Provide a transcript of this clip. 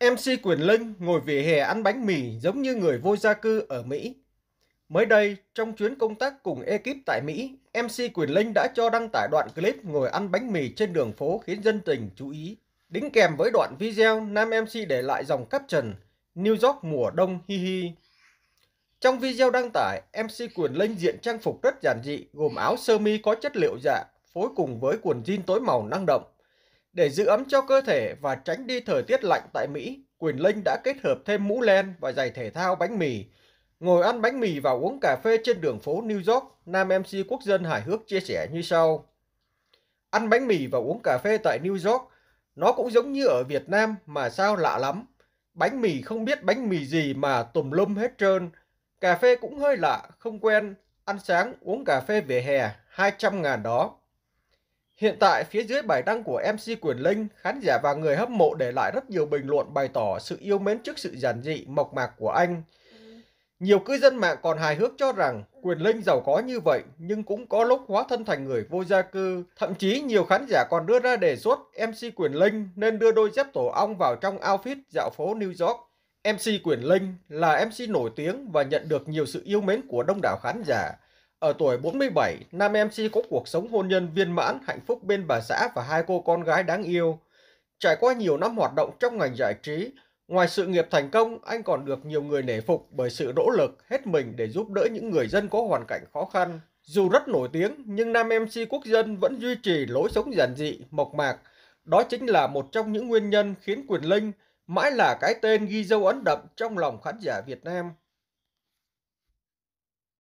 MC Quyền Linh ngồi vỉa hè ăn bánh mì giống như người vô gia cư ở Mỹ. Mới đây, trong chuyến công tác cùng ekip tại Mỹ, MC Quyền Linh đã cho đăng tải đoạn clip ngồi ăn bánh mì trên đường phố khiến dân tình chú ý. Đính kèm với đoạn video, nam MC để lại dòng caption New York mùa đông hi hi. Trong video đăng tải, MC Quyền Linh diện trang phục rất giản dị gồm áo sơ mi có chất liệu dạ phối cùng với quần jean tối màu năng động. Để giữ ấm cho cơ thể và tránh đi thời tiết lạnh tại Mỹ, Quyền Linh đã kết hợp thêm mũ len và giày thể thao bánh mì. Ngồi ăn bánh mì và uống cà phê trên đường phố New York, nam MC quốc dân hài hước chia sẻ như sau. Ăn bánh mì và uống cà phê tại New York, nó cũng giống như ở Việt Nam mà sao lạ lắm. Bánh mì không biết bánh mì gì mà tùm lum hết trơn. Cà phê cũng hơi lạ, không quen. Ăn sáng, uống cà phê về hè, 200 ngàn đó. Hiện tại phía dưới bài đăng của MC Quyền Linh, khán giả và người hâm mộ để lại rất nhiều bình luận bày tỏ sự yêu mến trước sự giản dị, mộc mạc của anh. Nhiều cư dân mạng còn hài hước cho rằng Quyền Linh giàu có như vậy nhưng cũng có lúc hóa thân thành người vô gia cư. Thậm chí nhiều khán giả còn đưa ra đề xuất MC Quyền Linh nên đưa đôi dép tổ ong vào trong outfit dạo phố New York. MC Quyền Linh là MC nổi tiếng và nhận được nhiều sự yêu mến của đông đảo khán giả. Ở tuổi 47, nam MC có cuộc sống hôn nhân viên mãn, hạnh phúc bên bà xã và hai cô con gái đáng yêu. Trải qua nhiều năm hoạt động trong ngành giải trí, ngoài sự nghiệp thành công, anh còn được nhiều người nể phục bởi sự nỗ lực hết mình để giúp đỡ những người dân có hoàn cảnh khó khăn. Dù rất nổi tiếng, nhưng nam MC quốc dân vẫn duy trì lối sống giản dị, mộc mạc. Đó chính là một trong những nguyên nhân khiến Quyền Linh mãi là cái tên ghi dấu ấn đậm trong lòng khán giả Việt Nam.